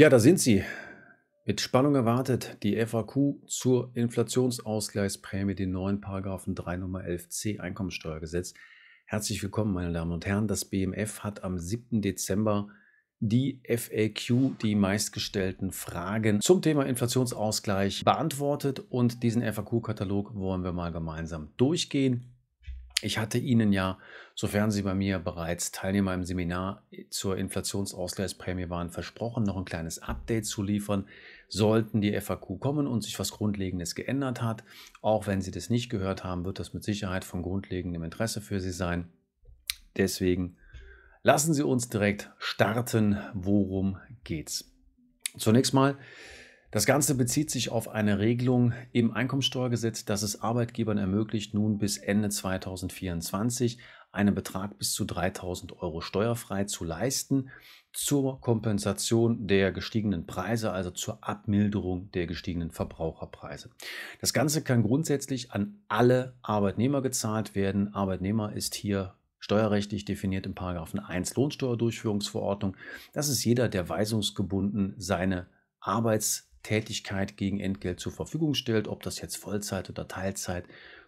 Ja, da sind sie. Mit Spannung erwartet die FAQ zur Inflationsausgleichsprämie, den neuen Paragraphen 3 Nummer 11c Einkommensteuergesetz. Herzlich willkommen, meine Damen und Herren. Das BMF hat am 7. Dezember die FAQ, die meistgestellten Fragen zum Thema Inflationsausgleich beantwortet und diesen FAQ-Katalog wollen wir mal gemeinsam durchgehen. Ich hatte Ihnen ja, sofern Sie bei mir bereits Teilnehmer im Seminar zur Inflationsausgleichsprämie waren, versprochen, noch ein kleines Update zu liefern, sollten die FAQ kommen und sich was Grundlegendes geändert hat. Auch wenn Sie das nicht gehört haben, wird das mit Sicherheit von grundlegendem Interesse für Sie sein. Deswegen lassen Sie uns direkt starten. Worum geht's? Zunächst mal das Ganze bezieht sich auf eine Regelung im Einkommensteuergesetz, dass es Arbeitgebern ermöglicht, nun bis Ende 2024 einen Betrag bis zu 3000 Euro steuerfrei zu leisten zur Kompensation der gestiegenen Preise, also zur Abmilderung der gestiegenen Verbraucherpreise. Das Ganze kann grundsätzlich an alle Arbeitnehmer gezahlt werden. Arbeitnehmer ist hier steuerrechtlich definiert im Paragraphen 1 Lohnsteuerdurchführungsverordnung. Das ist jeder, der weisungsgebunden seine Arbeits Tätigkeit gegen Entgelt zur Verfügung stellt, ob das jetzt Vollzeit oder Teilzeit,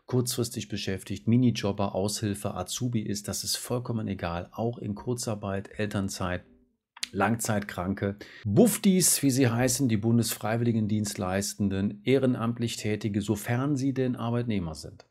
kurzfristig beschäftigt, Minijobber, Aushilfe, Azubi ist, das ist vollkommen egal, auch in Kurzarbeit, Elternzeit, Langzeitkranke, Buftis, wie sie heißen, die Bundesfreiwilligendienstleistenden, ehrenamtlich Tätige, sofern sie denn Arbeitnehmer sind.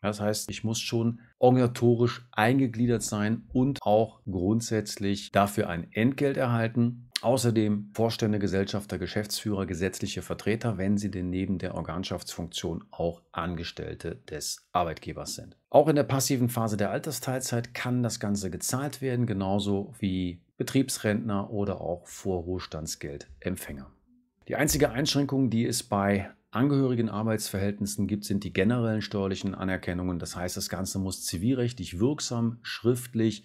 Das heißt, ich muss schon organisatorisch eingegliedert sein und auch grundsätzlich dafür ein Entgelt erhalten. Außerdem Vorstände, Gesellschafter, Geschäftsführer, gesetzliche Vertreter, wenn sie denn neben der Organschaftsfunktion auch Angestellte des Arbeitgebers sind. Auch in der passiven Phase der Altersteilzeit kann das Ganze gezahlt werden, genauso wie Betriebsrentner oder auch Vorruhestandsgeldempfänger. Die einzige Einschränkung, die es bei angehörigen Arbeitsverhältnissen gibt, sind die generellen steuerlichen Anerkennungen. Das heißt, das Ganze muss zivilrechtlich wirksam, schriftlich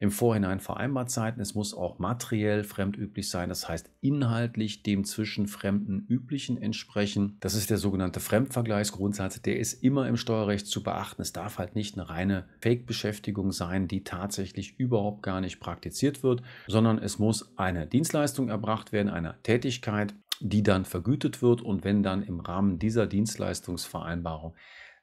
im Vorhinein vereinbart sein. Es muss auch materiell fremdüblich sein, das heißt inhaltlich dem zwischen Fremden üblichen entsprechen. Das ist der sogenannte Fremdvergleichsgrundsatz, der ist immer im Steuerrecht zu beachten. Es darf halt nicht eine reine Fake-Beschäftigung sein, die tatsächlich überhaupt gar nicht praktiziert wird, sondern es muss eine Dienstleistung erbracht werden, eine Tätigkeit, die dann vergütet wird und wenn dann im Rahmen dieser Dienstleistungsvereinbarung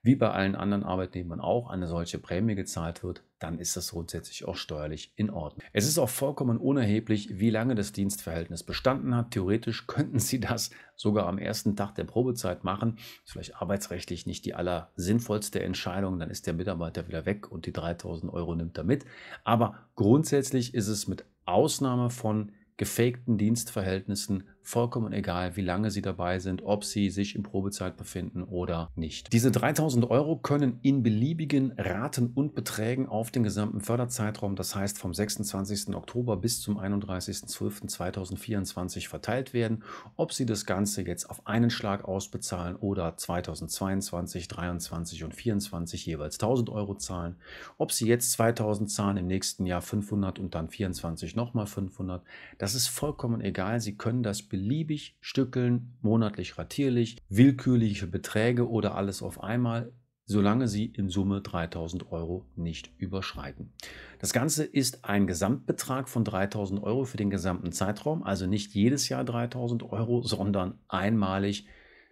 wie bei allen anderen Arbeitnehmern auch, eine solche Prämie gezahlt wird, dann ist das grundsätzlich auch steuerlich in Ordnung. Es ist auch vollkommen unerheblich, wie lange das Dienstverhältnis bestanden hat. Theoretisch könnten Sie das sogar am ersten Tag der Probezeit machen. Das Ist vielleicht arbeitsrechtlich nicht die allersinnvollste Entscheidung, dann ist der Mitarbeiter wieder weg und die 3000 Euro nimmt er mit. Aber grundsätzlich ist es mit Ausnahme von gefakten Dienstverhältnissen vollkommen egal, wie lange sie dabei sind, ob sie sich in Probezeit befinden oder nicht. Diese 3000 Euro können in beliebigen Raten und Beträgen auf den gesamten Förderzeitraum, das heißt vom 26. Oktober bis zum 31.12.2024 verteilt werden. Ob sie das Ganze jetzt auf einen Schlag ausbezahlen oder 2022, 23 und 24 jeweils 1000 Euro zahlen, ob sie jetzt 2000 zahlen, im nächsten Jahr 500 und dann 24 nochmal 500, das ist vollkommen egal. Sie können das beliebig stückeln, monatlich ratierlich, willkürliche Beträge oder alles auf einmal, solange sie in Summe 3000 Euro nicht überschreiten. Das Ganze ist ein Gesamtbetrag von 3000 Euro für den gesamten Zeitraum, also nicht jedes Jahr 3000 Euro, sondern einmalig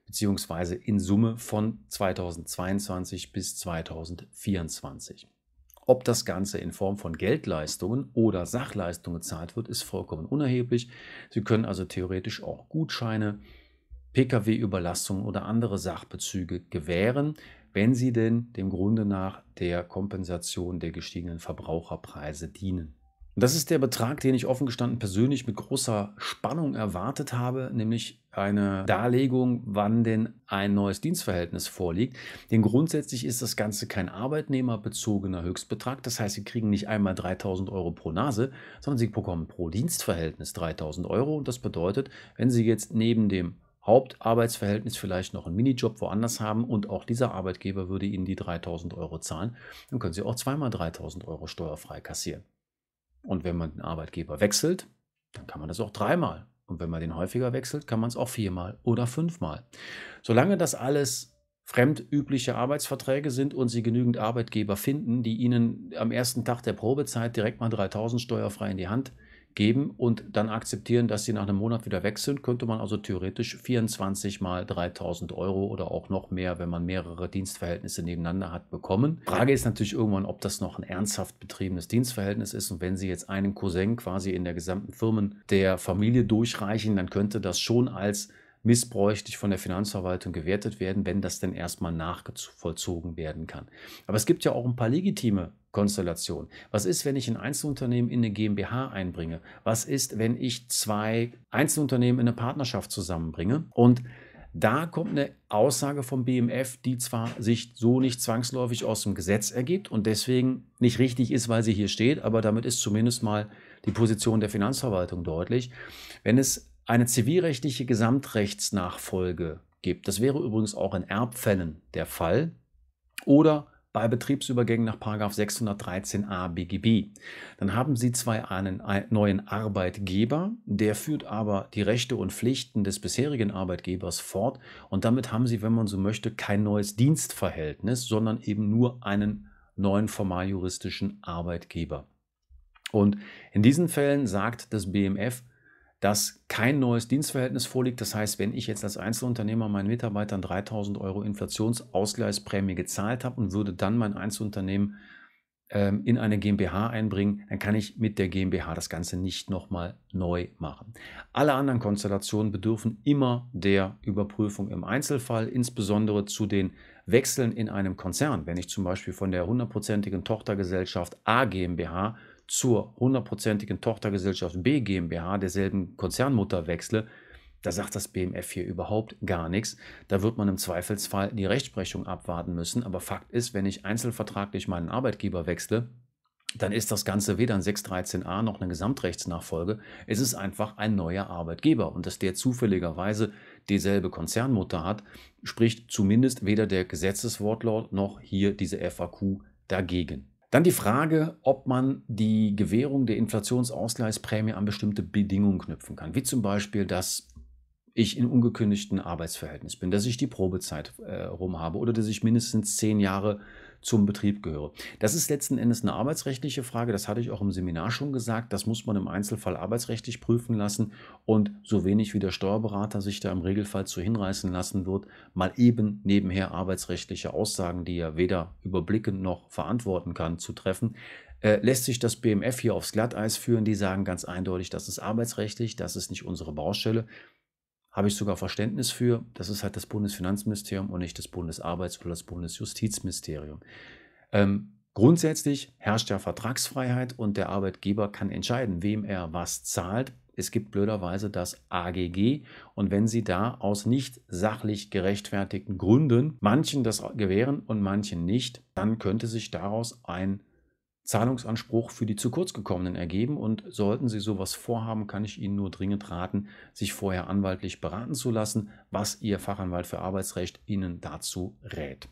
bzw. in Summe von 2022 bis 2024. Ob das Ganze in Form von Geldleistungen oder Sachleistungen gezahlt wird, ist vollkommen unerheblich. Sie können also theoretisch auch Gutscheine, pkw überlastungen oder andere Sachbezüge gewähren, wenn sie denn dem Grunde nach der Kompensation der gestiegenen Verbraucherpreise dienen. Das ist der Betrag, den ich offen gestanden persönlich mit großer Spannung erwartet habe, nämlich eine Darlegung, wann denn ein neues Dienstverhältnis vorliegt. Denn grundsätzlich ist das Ganze kein arbeitnehmerbezogener Höchstbetrag. Das heißt, Sie kriegen nicht einmal 3000 Euro pro Nase, sondern Sie bekommen pro Dienstverhältnis 3000 Euro. Und das bedeutet, wenn Sie jetzt neben dem Hauptarbeitsverhältnis vielleicht noch einen Minijob woanders haben und auch dieser Arbeitgeber würde Ihnen die 3000 Euro zahlen, dann können Sie auch zweimal 3000 Euro steuerfrei kassieren. Und wenn man den Arbeitgeber wechselt, dann kann man das auch dreimal. Und wenn man den häufiger wechselt, kann man es auch viermal oder fünfmal. Solange das alles fremdübliche Arbeitsverträge sind und Sie genügend Arbeitgeber finden, die Ihnen am ersten Tag der Probezeit direkt mal 3000 steuerfrei in die Hand äh, geben und dann akzeptieren, dass sie nach einem Monat wieder weg sind, könnte man also theoretisch 24 mal 3000 Euro oder auch noch mehr, wenn man mehrere Dienstverhältnisse nebeneinander hat, bekommen. Frage ist natürlich irgendwann, ob das noch ein ernsthaft betriebenes Dienstverhältnis ist und wenn sie jetzt einen Cousin quasi in der gesamten Firmen der Familie durchreichen, dann könnte das schon als missbräuchlich von der Finanzverwaltung gewertet werden, wenn das denn erstmal nachvollzogen werden kann. Aber es gibt ja auch ein paar legitime Konstellationen. Was ist, wenn ich ein Einzelunternehmen in eine GmbH einbringe? Was ist, wenn ich zwei Einzelunternehmen in eine Partnerschaft zusammenbringe? Und da kommt eine Aussage vom BMF, die zwar sich so nicht zwangsläufig aus dem Gesetz ergibt und deswegen nicht richtig ist, weil sie hier steht, aber damit ist zumindest mal die Position der Finanzverwaltung deutlich. Wenn es eine zivilrechtliche Gesamtrechtsnachfolge gibt. Das wäre übrigens auch in Erbfällen der Fall oder bei Betriebsübergängen nach 613a BGB. Dann haben Sie zwar einen neuen Arbeitgeber, der führt aber die Rechte und Pflichten des bisherigen Arbeitgebers fort und damit haben Sie, wenn man so möchte, kein neues Dienstverhältnis, sondern eben nur einen neuen formaljuristischen Arbeitgeber. Und in diesen Fällen sagt das BMF, dass kein neues Dienstverhältnis vorliegt. Das heißt, wenn ich jetzt als Einzelunternehmer meinen Mitarbeitern 3000 Euro Inflationsausgleichsprämie gezahlt habe und würde dann mein Einzelunternehmen ähm, in eine GmbH einbringen, dann kann ich mit der GmbH das Ganze nicht nochmal neu machen. Alle anderen Konstellationen bedürfen immer der Überprüfung im Einzelfall, insbesondere zu den Wechseln in einem Konzern. Wenn ich zum Beispiel von der hundertprozentigen Tochtergesellschaft A GmbH zur hundertprozentigen Tochtergesellschaft B GmbH, derselben Konzernmutter wechsle, da sagt das BMF hier überhaupt gar nichts. Da wird man im Zweifelsfall die Rechtsprechung abwarten müssen. Aber Fakt ist, wenn ich einzelvertraglich meinen Arbeitgeber wechsle, dann ist das Ganze weder ein 613a noch eine Gesamtrechtsnachfolge. Es ist einfach ein neuer Arbeitgeber. Und dass der zufälligerweise dieselbe Konzernmutter hat, spricht zumindest weder der Gesetzeswortlaut noch hier diese FAQ dagegen. Dann die Frage, ob man die Gewährung der Inflationsausgleichsprämie an bestimmte Bedingungen knüpfen kann, wie zum Beispiel, dass ich in ungekündigten Arbeitsverhältnis bin, dass ich die Probezeit äh, rum habe oder dass ich mindestens zehn Jahre zum Betrieb gehöre. Das ist letzten Endes eine arbeitsrechtliche Frage. Das hatte ich auch im Seminar schon gesagt. Das muss man im Einzelfall arbeitsrechtlich prüfen lassen. Und so wenig wie der Steuerberater sich da im Regelfall zu hinreißen lassen wird, mal eben nebenher arbeitsrechtliche Aussagen, die er weder überblicken noch verantworten kann, zu treffen äh, lässt sich das BMF hier aufs Glatteis führen. Die sagen ganz eindeutig, das ist arbeitsrechtlich, das ist nicht unsere Baustelle. Habe ich sogar Verständnis für. Das ist halt das Bundesfinanzministerium und nicht das Bundesarbeits- oder das Bundesjustizministerium. Ähm, grundsätzlich herrscht ja Vertragsfreiheit und der Arbeitgeber kann entscheiden, wem er was zahlt. Es gibt blöderweise das AGG und wenn Sie da aus nicht sachlich gerechtfertigten Gründen manchen das gewähren und manchen nicht, dann könnte sich daraus ein Zahlungsanspruch für die zu kurz gekommenen ergeben und sollten Sie sowas vorhaben, kann ich Ihnen nur dringend raten, sich vorher anwaltlich beraten zu lassen, was Ihr Fachanwalt für Arbeitsrecht Ihnen dazu rät.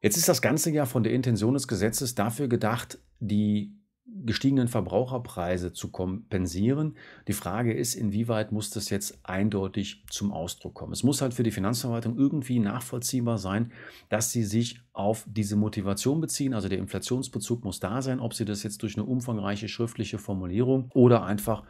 Jetzt ist das ganze ja von der Intention des Gesetzes dafür gedacht, die gestiegenen Verbraucherpreise zu kompensieren. Die Frage ist, inwieweit muss das jetzt eindeutig zum Ausdruck kommen. Es muss halt für die Finanzverwaltung irgendwie nachvollziehbar sein, dass sie sich auf diese Motivation beziehen. Also der Inflationsbezug muss da sein, ob sie das jetzt durch eine umfangreiche schriftliche Formulierung oder einfach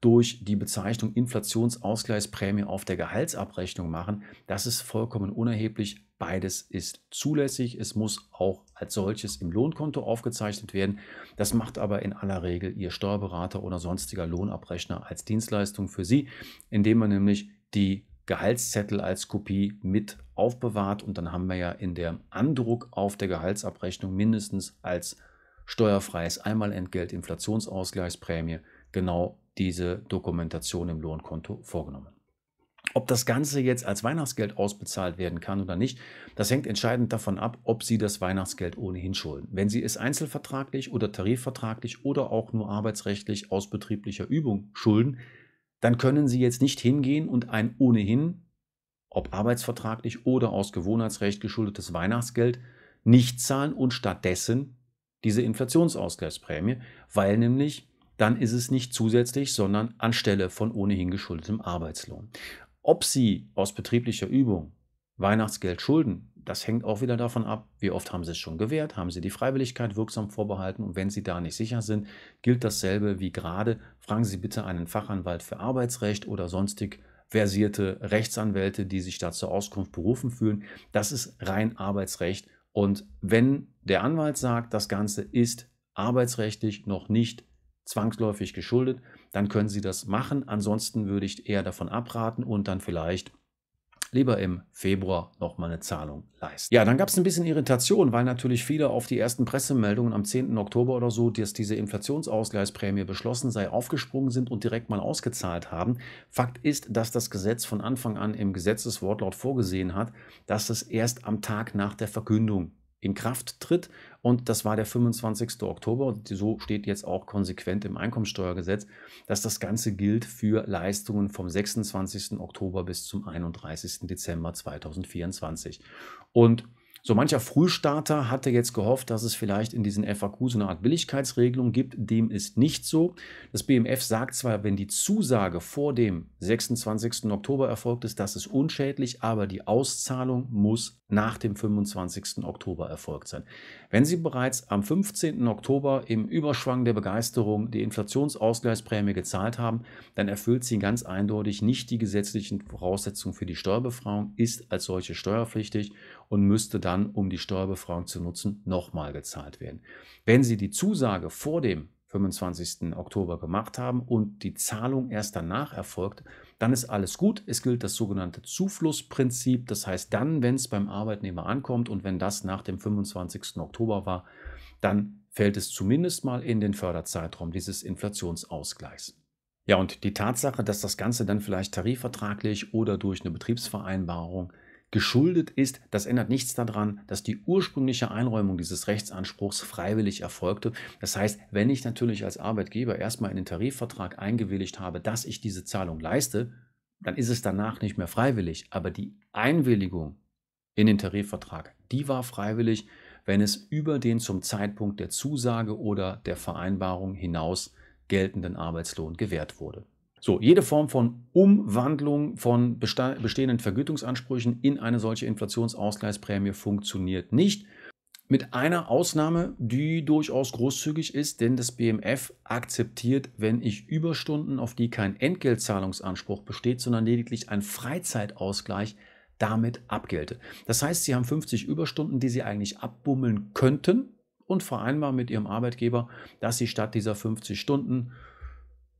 durch die Bezeichnung Inflationsausgleichsprämie auf der Gehaltsabrechnung machen. Das ist vollkommen unerheblich. Beides ist zulässig. Es muss auch als solches im Lohnkonto aufgezeichnet werden. Das macht aber in aller Regel Ihr Steuerberater oder sonstiger Lohnabrechner als Dienstleistung für Sie, indem man nämlich die Gehaltszettel als Kopie mit aufbewahrt und dann haben wir ja in dem Andruck auf der Gehaltsabrechnung mindestens als steuerfreies Einmalentgelt, Inflationsausgleichsprämie genau diese Dokumentation im Lohnkonto vorgenommen. Ob das Ganze jetzt als Weihnachtsgeld ausbezahlt werden kann oder nicht, das hängt entscheidend davon ab, ob Sie das Weihnachtsgeld ohnehin schulden. Wenn Sie es einzelvertraglich oder tarifvertraglich oder auch nur arbeitsrechtlich aus betrieblicher Übung schulden, dann können Sie jetzt nicht hingehen und ein ohnehin, ob arbeitsvertraglich oder aus Gewohnheitsrecht geschuldetes Weihnachtsgeld nicht zahlen und stattdessen diese Inflationsausgleichsprämie, weil nämlich dann ist es nicht zusätzlich, sondern anstelle von ohnehin geschuldetem Arbeitslohn. Ob Sie aus betrieblicher Übung Weihnachtsgeld schulden, das hängt auch wieder davon ab, wie oft haben Sie es schon gewährt, haben Sie die Freiwilligkeit wirksam vorbehalten und wenn Sie da nicht sicher sind, gilt dasselbe wie gerade. Fragen Sie bitte einen Fachanwalt für Arbeitsrecht oder sonstig versierte Rechtsanwälte, die sich da zur Auskunft berufen fühlen. Das ist rein Arbeitsrecht und wenn der Anwalt sagt, das Ganze ist arbeitsrechtlich noch nicht zwangsläufig geschuldet, dann können Sie das machen. Ansonsten würde ich eher davon abraten und dann vielleicht lieber im Februar nochmal eine Zahlung leisten. Ja, dann gab es ein bisschen Irritation, weil natürlich viele auf die ersten Pressemeldungen am 10. Oktober oder so, dass diese Inflationsausgleichsprämie beschlossen sei, aufgesprungen sind und direkt mal ausgezahlt haben. Fakt ist, dass das Gesetz von Anfang an im Gesetzeswortlaut vorgesehen hat, dass es erst am Tag nach der Verkündung in Kraft tritt. Und das war der 25. Oktober. Und so steht jetzt auch konsequent im Einkommensteuergesetz, dass das Ganze gilt für Leistungen vom 26. Oktober bis zum 31. Dezember 2024. Und so mancher Frühstarter hatte jetzt gehofft, dass es vielleicht in diesen FAQ so eine Art Billigkeitsregelung gibt. Dem ist nicht so. Das BMF sagt zwar, wenn die Zusage vor dem 26. Oktober erfolgt ist, das ist unschädlich, aber die Auszahlung muss nach dem 25. Oktober erfolgt sein. Wenn Sie bereits am 15. Oktober im Überschwang der Begeisterung die Inflationsausgleichsprämie gezahlt haben, dann erfüllt sie ganz eindeutig nicht die gesetzlichen Voraussetzungen für die Steuerbefreiung, ist als solche steuerpflichtig und müsste dann, um die Steuerbefreiung zu nutzen, nochmal gezahlt werden. Wenn Sie die Zusage vor dem 25. Oktober gemacht haben und die Zahlung erst danach erfolgt, dann ist alles gut. Es gilt das sogenannte Zuflussprinzip. Das heißt, dann, wenn es beim Arbeitnehmer ankommt und wenn das nach dem 25. Oktober war, dann fällt es zumindest mal in den Förderzeitraum dieses Inflationsausgleichs. Ja, und die Tatsache, dass das Ganze dann vielleicht tarifvertraglich oder durch eine Betriebsvereinbarung geschuldet ist. Das ändert nichts daran, dass die ursprüngliche Einräumung dieses Rechtsanspruchs freiwillig erfolgte. Das heißt, wenn ich natürlich als Arbeitgeber erstmal in den Tarifvertrag eingewilligt habe, dass ich diese Zahlung leiste, dann ist es danach nicht mehr freiwillig. Aber die Einwilligung in den Tarifvertrag, die war freiwillig, wenn es über den zum Zeitpunkt der Zusage oder der Vereinbarung hinaus geltenden Arbeitslohn gewährt wurde. So, jede Form von Umwandlung von bestehenden Vergütungsansprüchen in eine solche Inflationsausgleichsprämie funktioniert nicht. Mit einer Ausnahme, die durchaus großzügig ist, denn das BMF akzeptiert, wenn ich Überstunden, auf die kein Entgeltzahlungsanspruch besteht, sondern lediglich ein Freizeitausgleich damit abgelte. Das heißt, Sie haben 50 Überstunden, die Sie eigentlich abbummeln könnten und vereinbaren mit Ihrem Arbeitgeber, dass Sie statt dieser 50 Stunden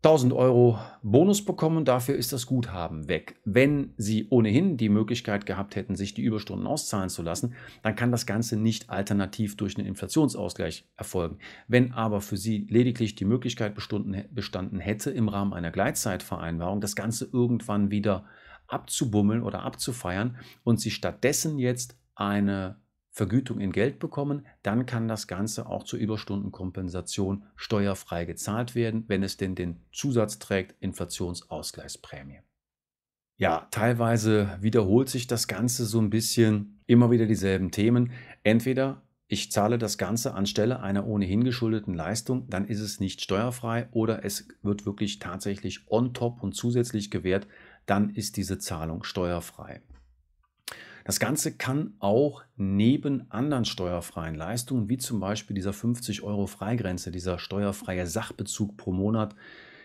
1000 Euro Bonus bekommen dafür ist das Guthaben weg. Wenn Sie ohnehin die Möglichkeit gehabt hätten, sich die Überstunden auszahlen zu lassen, dann kann das Ganze nicht alternativ durch einen Inflationsausgleich erfolgen. Wenn aber für Sie lediglich die Möglichkeit bestanden hätte, im Rahmen einer Gleitzeitvereinbarung das Ganze irgendwann wieder abzubummeln oder abzufeiern und Sie stattdessen jetzt eine Vergütung in Geld bekommen, dann kann das Ganze auch zur Überstundenkompensation steuerfrei gezahlt werden, wenn es denn den Zusatz trägt, Inflationsausgleichsprämie. Ja, teilweise wiederholt sich das Ganze so ein bisschen, immer wieder dieselben Themen. Entweder ich zahle das Ganze anstelle einer ohnehin geschuldeten Leistung, dann ist es nicht steuerfrei oder es wird wirklich tatsächlich on top und zusätzlich gewährt, dann ist diese Zahlung steuerfrei. Das Ganze kann auch neben anderen steuerfreien Leistungen, wie zum Beispiel dieser 50 Euro Freigrenze, dieser steuerfreie Sachbezug pro Monat,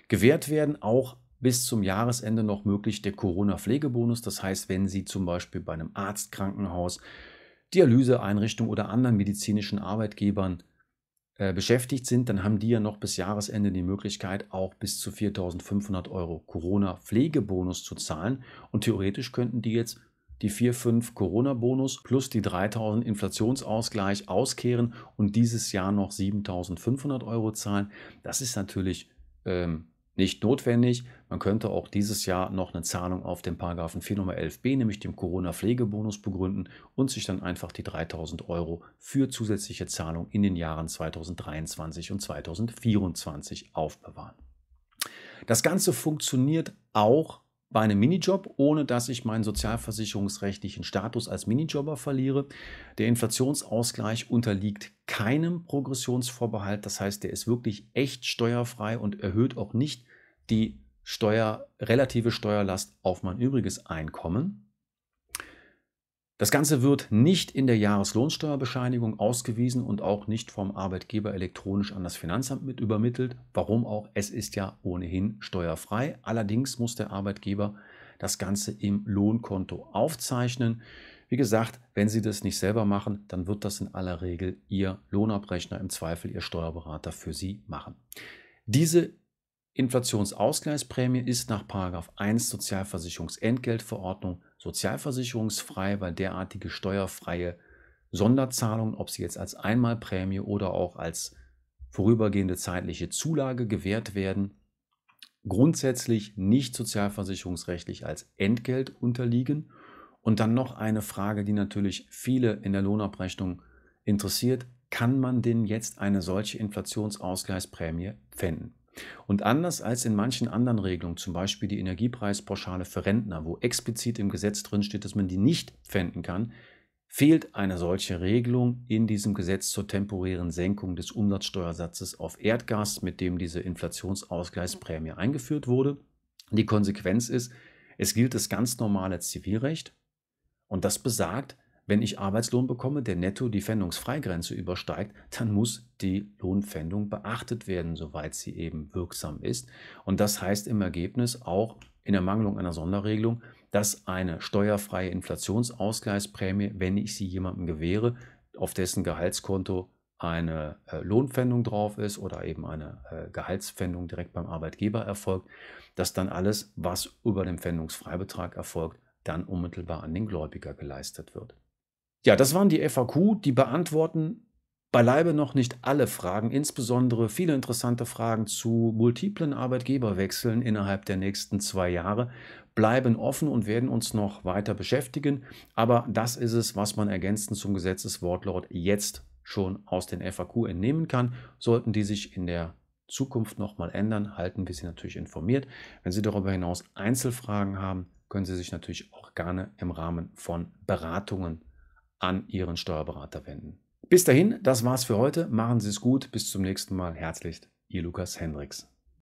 gewährt werden, auch bis zum Jahresende noch möglich der Corona-Pflegebonus. Das heißt, wenn Sie zum Beispiel bei einem Arztkrankenhaus, Dialyseeinrichtung oder anderen medizinischen Arbeitgebern äh, beschäftigt sind, dann haben die ja noch bis Jahresende die Möglichkeit, auch bis zu 4.500 Euro Corona-Pflegebonus zu zahlen. Und theoretisch könnten die jetzt die 4,5 Corona-Bonus plus die 3.000 Inflationsausgleich auskehren und dieses Jahr noch 7.500 Euro zahlen. Das ist natürlich ähm, nicht notwendig. Man könnte auch dieses Jahr noch eine Zahlung auf den Paragraphen 4 Nummer 11b, nämlich dem Corona-Pflegebonus, begründen und sich dann einfach die 3000 Euro für zusätzliche Zahlung in den Jahren 2023 und 2024 aufbewahren. Das Ganze funktioniert auch bei einem Minijob, ohne dass ich meinen sozialversicherungsrechtlichen Status als Minijobber verliere. Der Inflationsausgleich unterliegt keinem Progressionsvorbehalt, das heißt, der ist wirklich echt steuerfrei und erhöht auch nicht die Steuer, relative Steuerlast auf mein übriges Einkommen. Das Ganze wird nicht in der Jahreslohnsteuerbescheinigung ausgewiesen und auch nicht vom Arbeitgeber elektronisch an das Finanzamt mit übermittelt. Warum auch? Es ist ja ohnehin steuerfrei. Allerdings muss der Arbeitgeber das Ganze im Lohnkonto aufzeichnen. Wie gesagt, wenn Sie das nicht selber machen, dann wird das in aller Regel Ihr Lohnabrechner, im Zweifel Ihr Steuerberater für Sie machen. Diese Inflationsausgleichsprämie ist nach 1 Sozialversicherungsentgeltverordnung sozialversicherungsfrei, weil derartige steuerfreie Sonderzahlungen, ob sie jetzt als Einmalprämie oder auch als vorübergehende zeitliche Zulage gewährt werden, grundsätzlich nicht sozialversicherungsrechtlich als Entgelt unterliegen. Und dann noch eine Frage, die natürlich viele in der Lohnabrechnung interessiert. Kann man denn jetzt eine solche Inflationsausgleichsprämie pfänden? Und anders als in manchen anderen Regelungen, zum Beispiel die Energiepreispauschale für Rentner, wo explizit im Gesetz drinsteht, dass man die nicht pfänden kann, fehlt eine solche Regelung in diesem Gesetz zur temporären Senkung des Umsatzsteuersatzes auf Erdgas, mit dem diese Inflationsausgleichsprämie eingeführt wurde. Die Konsequenz ist, es gilt das ganz normale Zivilrecht und das besagt, wenn ich Arbeitslohn bekomme, der netto die Fendungsfreigrenze übersteigt, dann muss die Lohnfendung beachtet werden, soweit sie eben wirksam ist. Und das heißt im Ergebnis auch in Ermangelung einer Sonderregelung, dass eine steuerfreie Inflationsausgleichsprämie, wenn ich sie jemandem gewähre, auf dessen Gehaltskonto eine äh, Lohnfendung drauf ist oder eben eine äh, Gehaltsfendung direkt beim Arbeitgeber erfolgt, dass dann alles, was über den Fendungsfreibetrag erfolgt, dann unmittelbar an den Gläubiger geleistet wird. Ja, das waren die FAQ, die beantworten beileibe noch nicht alle Fragen, insbesondere viele interessante Fragen zu multiplen Arbeitgeberwechseln innerhalb der nächsten zwei Jahre bleiben offen und werden uns noch weiter beschäftigen. Aber das ist es, was man ergänzend zum Gesetzeswortlaut jetzt schon aus den FAQ entnehmen kann. Sollten die sich in der Zukunft nochmal ändern, halten wir Sie natürlich informiert. Wenn Sie darüber hinaus Einzelfragen haben, können Sie sich natürlich auch gerne im Rahmen von Beratungen an Ihren Steuerberater wenden. Bis dahin, das war's für heute. Machen Sie es gut. Bis zum nächsten Mal. Herzlichst, Ihr Lukas Hendricks.